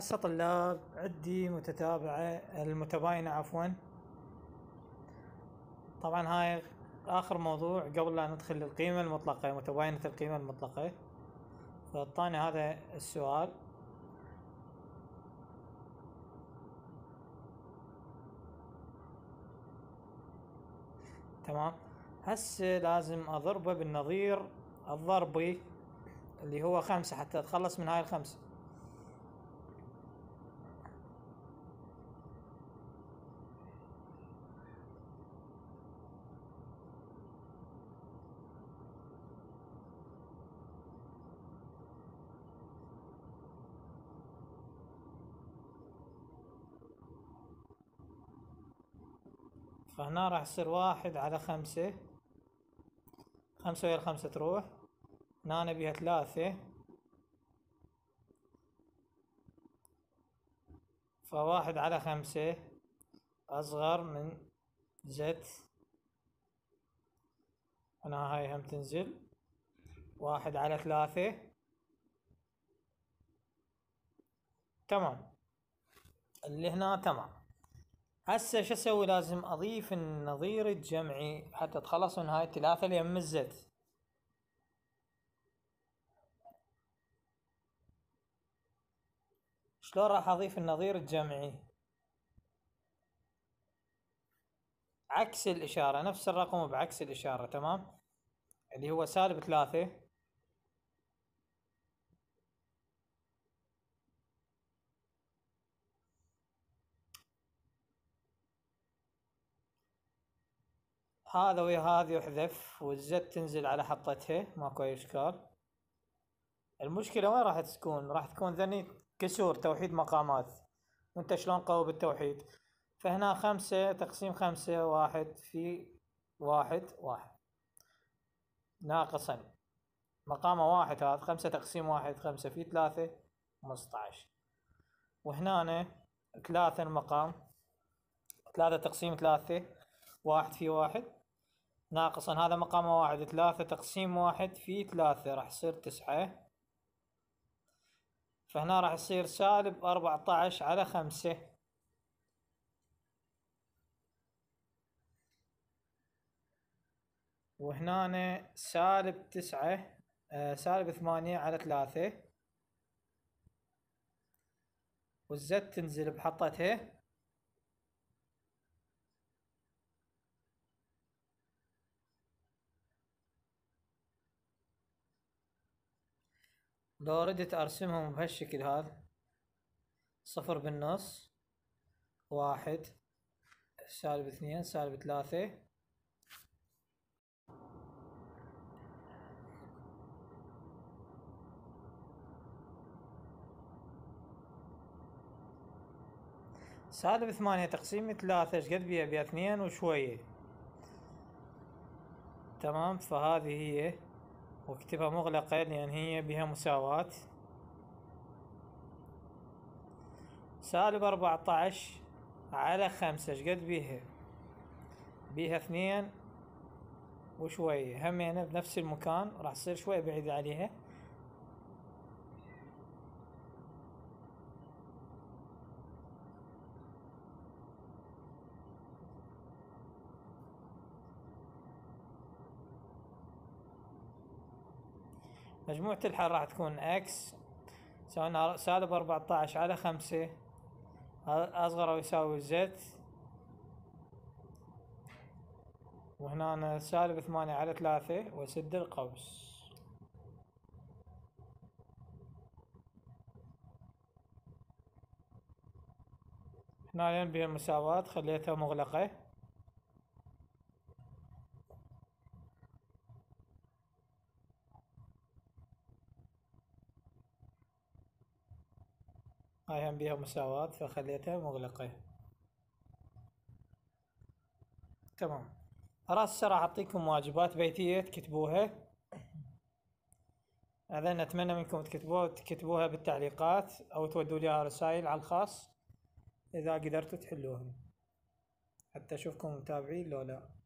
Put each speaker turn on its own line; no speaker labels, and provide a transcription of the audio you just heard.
هسه طلاب عدي متتابعة المتباينة عفوا طبعا هاي اخر موضوع قبل لا ندخل للقيمة المطلقة متباينة القيمة المطلقة فاعطاني هذا السؤال تمام هسه لازم اضربه بالنظير الضربي اللي هو خمسة حتى اتخلص من هاي الخمسة فهنا راح يصير واحد على خمسة خمسة ويا الخمسة تروح هنا نبيها ثلاثة فواحد على خمسة أصغر من زد هنا هاي هم تنزل واحد على ثلاثة تمام اللي هنا تمام هسه شو اسوي لازم اضيف النظير الجمعي حتى اتخلص من هاي الثلاثة اللي يم الزد شلون راح اضيف النظير الجمعي عكس الاشارة نفس الرقم بعكس الاشارة تمام اللي هو سالب ثلاثة هذا ويا هذي يحذف والزد تنزل على حطتها ماكو اي اشكال المشكلة وين راح تكون؟ راح تكون ذني كسور توحيد مقامات وانت شلون قوي بالتوحيد فهنا خمسة تقسيم خمسة واحد في واحد واحد ناقصا مقامه واحد هذا خمسة تقسيم واحد خمسة في ثلاثة مستعش عشر وهنا ثلاثة المقام ثلاثة تقسيم ثلاثة واحد في واحد ناقصا هذا مقامه واحد ثلاثة تقسيم واحد في ثلاثة راح يصير تسعة فهنا راح يصير سالب أربعة عشر على خمسة وهنا سالب تسعة آه، سالب ثمانية على ثلاثة والزد تنزل بحطتها لو ردت أرسمهم بهالشكل هذا صفر بالنص واحد سالب اثنين سالب ثلاثة سالب ثمانية تقسيم ثلاثة ايش قد بيها بيها اثنين وشوية تمام فهذه هي واكتبها مغلقة لأن هي بها مساواة سالب أربعة عشر على خمسة شقد بيها بيها اثنين وشوية همينة يعني بنفس المكان راح تصير شوية بعيدة عليها مجموعة الحل راح تكون اكس يساوينا سالب أربعة عشر على خمسة أصغر أو يساوي زد وهنا سالب ثمانية على ثلاثة وسد القوس هنا بها المساواة خليتها مغلقة هاي هم بيها مساواة فخليتها مغلقة تمام راس السرعة أعطيكم واجبات بيتية تكتبوها هذا أتمنى منكم تكتبوها تكتبوها بالتعليقات أو تودوا لي رسائل على الخاص إذا قدرتوا تحلوهم حتى أشوفكم متابعين لو لا